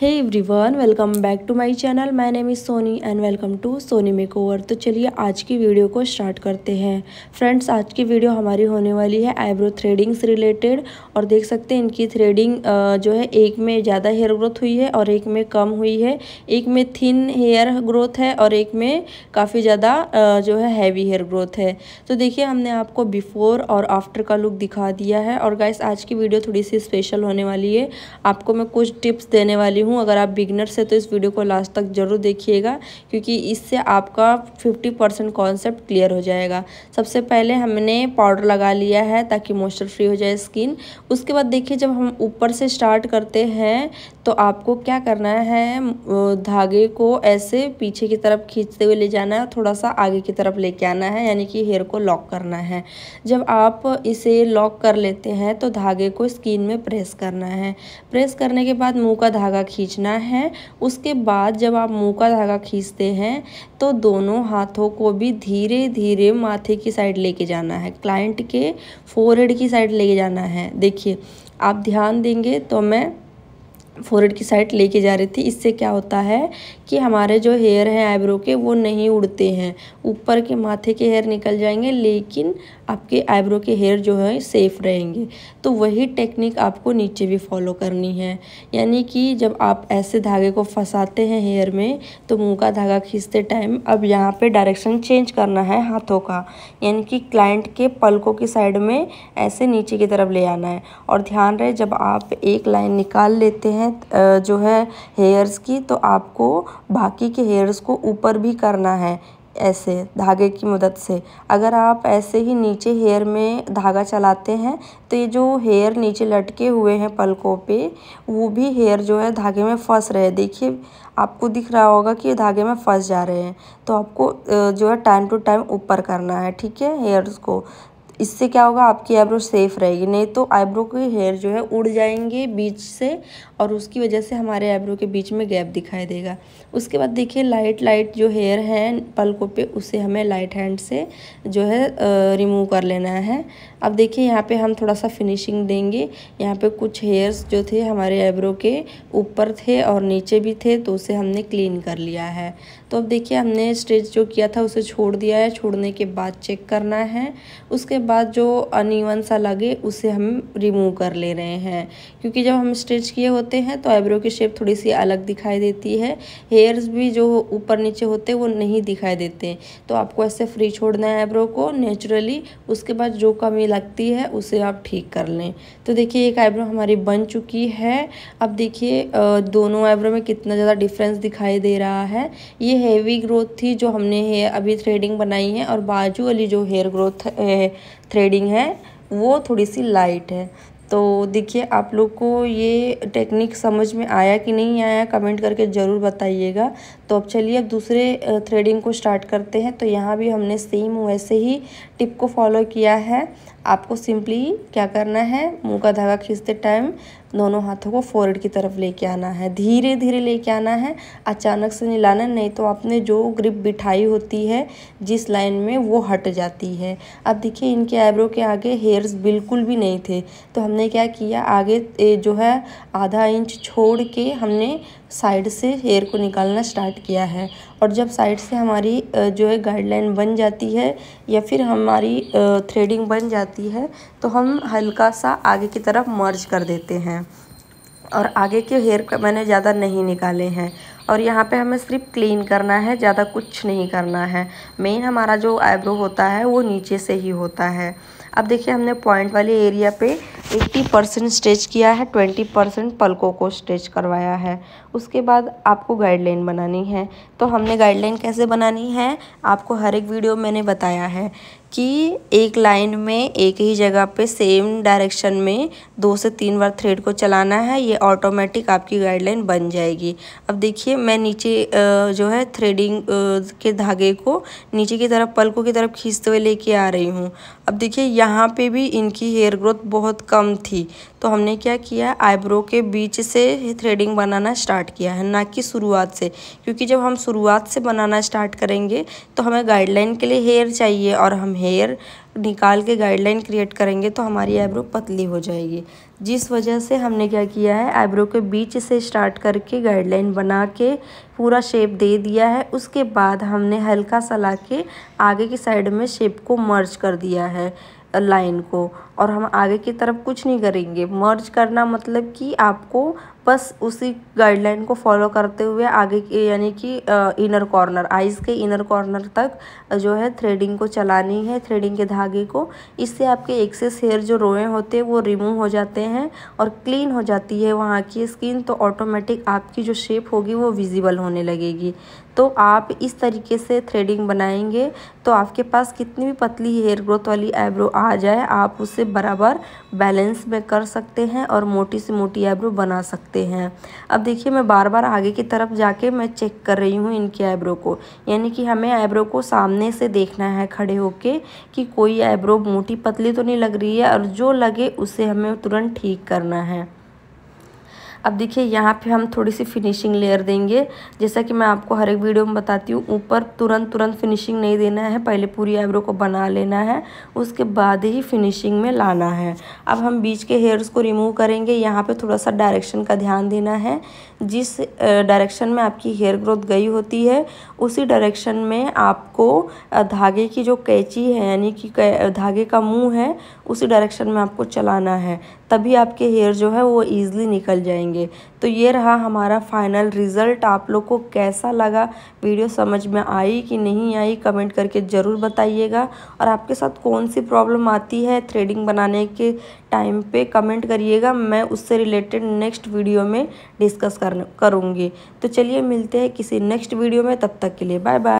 hey everyone welcome back to my channel my name is Soni and welcome to Soni makeover तो चलिए आज की video को स्टार्ट करते हैं फ्रेंड्स आज की वीडियो हमारी होने वाली है आईब्रो थ्रेडिंग से रिलेटेड और देख सकते हैं इनकी थ्रेडिंग जो है एक में ज़्यादा हेयर ग्रोथ हुई है और एक में कम हुई है एक में थिन हेयर ग्रोथ है और एक में काफ़ी ज़्यादा जो है हैवी हेयर ग्रोथ है तो देखिए हमने आपको बिफ़ोर और आफ्टर का लुक दिखा दिया है और गाइस आज की वीडियो थोड़ी सी स्पेशल होने वाली है आपको मैं कुछ टिप्स देने वाली हूँ अगर आप बिगनर्स हैं तो इस वीडियो को लास्ट तक ज़रूर देखिएगा क्योंकि इससे आपका फिफ्टी परसेंट कॉन्सेप्ट क्लियर हो जाएगा सबसे पहले हमने पाउडर लगा लिया है ताकि मॉइस्चर फ्री हो जाए स्किन उसके बाद देखिए जब हम ऊपर से स्टार्ट करते हैं तो आपको क्या करना है धागे को ऐसे पीछे की तरफ खींचते हुए ले जाना है थोड़ा सा आगे की तरफ लेके आना है यानी कि हेयर को लॉक करना है जब आप इसे लॉक कर लेते हैं तो धागे को स्किन में प्रेस करना है प्रेस करने के बाद मुंह का धागा खींचना है उसके बाद जब आप मुंह का धागा खींचते हैं तो दोनों हाथों को भी धीरे धीरे माथे की साइड लेके जाना है क्लाइंट के फोरहेड की साइड लेके जाना है देखिए आप ध्यान देंगे तो मैं फोरहेड की साइड लेके जा रही थी इससे क्या होता है कि हमारे जो हेयर हैं आईब्रो के वो नहीं उड़ते हैं ऊपर के माथे के हेयर निकल जाएंगे लेकिन आपके आईब्रो के हेयर जो है सेफ़ रहेंगे तो वही टेक्निक आपको नीचे भी फॉलो करनी है यानी कि जब आप ऐसे धागे को फंसाते हैं हेयर में तो मुंह का धागा खींचते टाइम अब यहाँ पे डायरेक्शन चेंज करना है हाथों का यानी कि क्लाइंट के पलकों की साइड में ऐसे नीचे की तरफ ले आना है और ध्यान रहे जब आप एक लाइन निकाल लेते हैं हैं जो है हेयर्स की तो आपको बाकी के हेयर्स को ऊपर भी करना है ऐसे धागे की मदद से अगर आप ऐसे ही नीचे हेयर में धागा चलाते हैं तो ये जो हेयर नीचे लटके हुए हैं पलकों पे वो भी हेयर जो है धागे में फंस रहे हैं देखिए आपको दिख रहा होगा कि ये धागे में फंस जा रहे हैं तो आपको जो है टाइम टू टाइम ऊपर करना है ठीक है हेयर्स को इससे क्या होगा आपकी आईब्रो सेफ रहेगी नहीं तो आईब्रो के हेयर जो है उड़ जाएंगे बीच से और उसकी वजह से हमारे आईब्रो के बीच में गैप दिखाई देगा उसके बाद देखिए लाइट लाइट जो हेयर है पलकों पे उसे हमें लाइट हैंड से जो है रिमूव कर लेना है अब देखिए यहाँ पे हम थोड़ा सा फिनिशिंग देंगे यहाँ पे कुछ हेयर्स जो थे हमारे आईब्रो के ऊपर थे और नीचे भी थे तो उसे हमने क्लीन कर लिया है तो अब देखिए हमने स्टिच जो किया था उसे छोड़ दिया है छोड़ने के बाद चेक करना है उसके बाद जो अनइवन सा लगे उसे हम रिमूव कर ले रहे हैं क्योंकि जब हम स्टिच किए होते हैं तो आईब्रो की शेप थोड़ी सी अलग दिखाई देती है हेयर्स भी जो ऊपर नीचे होते वो नहीं दिखाई देते तो आपको ऐसे फ्री छोड़ना है आईब्रो को नेचुरली उसके बाद जो कमी लगती है उसे आप ठीक कर लें तो देखिए एक आईब्रो हमारी बन चुकी है अब देखिए दोनों आईब्रो में कितना ज़्यादा डिफरेंस दिखाई दे रहा है ये ये हेवी ग्रोथ थी जो हमने है अभी थ्रेडिंग बनाई है और बाजू वाली जो हेयर ग्रोथ थ्रेडिंग है वो थोड़ी सी लाइट है तो देखिए आप लोग को ये टेक्निक समझ में आया कि नहीं आया कमेंट करके ज़रूर बताइएगा तो अब चलिए अब दूसरे थ्रेडिंग को स्टार्ट करते हैं तो यहाँ भी हमने सेम वैसे ही टिप को फॉलो किया है आपको सिंपली क्या करना है मुंह का धागा खींचते टाइम दोनों हाथों को फॉरवर्ड की तरफ लेके आना है धीरे धीरे लेके आना है अचानक से नहीं लाना नहीं तो आपने जो ग्रिप बिठाई होती है जिस लाइन में वो हट जाती है अब देखिए इनके आईब्रो के आगे हेयर्स बिल्कुल भी नहीं थे तो हमने क्या किया आगे जो है आधा इंच छोड़ के हमने साइड से हेयर को निकालना स्टार्ट किया है और जब साइड से हमारी जो है गाइडलाइन बन जाती है या फिर हमारी थ्रेडिंग बन जाती है तो हम हल्का सा आगे की तरफ मर्ज कर देते हैं और आगे के हेयर मैंने ज़्यादा नहीं निकाले हैं और यहाँ पे हमें सिर्फ क्लीन करना है ज़्यादा कुछ नहीं करना है मेन हमारा जो आईब्रो होता है वो नीचे से ही होता है अब देखिए हमने पॉइंट वाले एरिया पे एट्टी परसेंट स्टेच किया है ट्वेंटी परसेंट पलकों को स्टेच करवाया है उसके बाद आपको गाइडलाइन बनानी है तो हमने गाइडलाइन कैसे बनानी है आपको हर एक वीडियो मैंने बताया है कि एक लाइन में एक ही जगह पे सेम डायरेक्शन में दो से तीन बार थ्रेड को चलाना है ये ऑटोमेटिक आपकी गाइडलाइन बन जाएगी अब देखिए मैं नीचे जो है थ्रेडिंग के धागे को नीचे की तरफ पलकों की तरफ खींचते हुए लेके आ रही हूँ अब देखिए यहाँ पे भी इनकी हेयर ग्रोथ बहुत कम कम थी तो हमने क्या किया आईब्रो के बीच से थ्रेडिंग बनाना स्टार्ट किया है ना कि शुरुआत से क्योंकि जब हम शुरुआत से बनाना स्टार्ट करेंगे तो हमें गाइडलाइन के लिए हेयर चाहिए और हम हेयर निकाल के गाइडलाइन क्रिएट करेंगे तो हमारी आईब्रो पतली हो जाएगी जिस वजह से हमने क्या किया है आईब्रो के बीच से स्टार्ट करके गाइडलाइन बना के पूरा शेप दे दिया है उसके बाद हमने हल्का सा ला के आगे की साइड में शेप को मर्ज कर दिया है लाइन को और हम आगे की तरफ कुछ नहीं करेंगे मर्ज करना मतलब कि आपको बस उसी गाइडलाइन को फॉलो करते हुए आगे की यानी कि इनर कॉर्नर आइज़ के इनर कॉर्नर तक जो है थ्रेडिंग को चलानी है थ्रेडिंग के धागे को इससे आपके एक्सेस हेयर जो रोए होते हैं वो रिमूव हो जाते हैं और क्लीन हो जाती है वहाँ की स्किन तो ऑटोमेटिक आपकी जो शेप होगी वो विजिबल होने लगेगी तो आप इस तरीके से थ्रेडिंग बनाएंगे तो आपके पास कितनी भी पतली हेयर ग्रोथ वाली आईब्रो आ जाए आप उसे बराबर बैलेंस में कर सकते हैं और मोटी से मोटी आईब्रो बना सकते हैं अब देखिए मैं बार बार आगे की तरफ जाके मैं चेक कर रही हूँ इनके आईब्रो को यानी कि हमें आईब्रो को सामने से देखना है खड़े होके कि कोई आईब्रो मोटी पतली तो नहीं लग रही है और जो लगे उसे हमें तुरंत ठीक करना है अब देखिए यहाँ पे हम थोड़ी सी फिनिशिंग लेयर देंगे जैसा कि मैं आपको हर एक वीडियो में बताती हूँ ऊपर तुरंत तुरंत फिनिशिंग नहीं देना है पहले पूरी आईब्रो को बना लेना है उसके बाद ही फिनिशिंग में लाना है अब हम बीच के हेयर्स को रिमूव करेंगे यहाँ पे थोड़ा सा डायरेक्शन का ध्यान देना है जिस डायरेक्शन में आपकी हेयर ग्रोथ गई होती है उसी डायरेक्शन में आपको धागे की जो कैची है यानी कि धागे का मुँह है उसी डायरेक्शन में आपको चलाना है तभी आपके हेयर जो है वो ईज़िली निकल जाएंगे करेंगे तो ये रहा हमारा फाइनल रिज़ल्ट आप लोग को कैसा लगा वीडियो समझ में आई कि नहीं आई कमेंट करके ज़रूर बताइएगा और आपके साथ कौन सी प्रॉब्लम आती है थ्रेडिंग बनाने के टाइम पे कमेंट करिएगा मैं उससे रिलेटेड नेक्स्ट वीडियो में डिस्कस कर करूँगी तो चलिए मिलते हैं किसी नेक्स्ट वीडियो में तब तक के लिए बाय बाय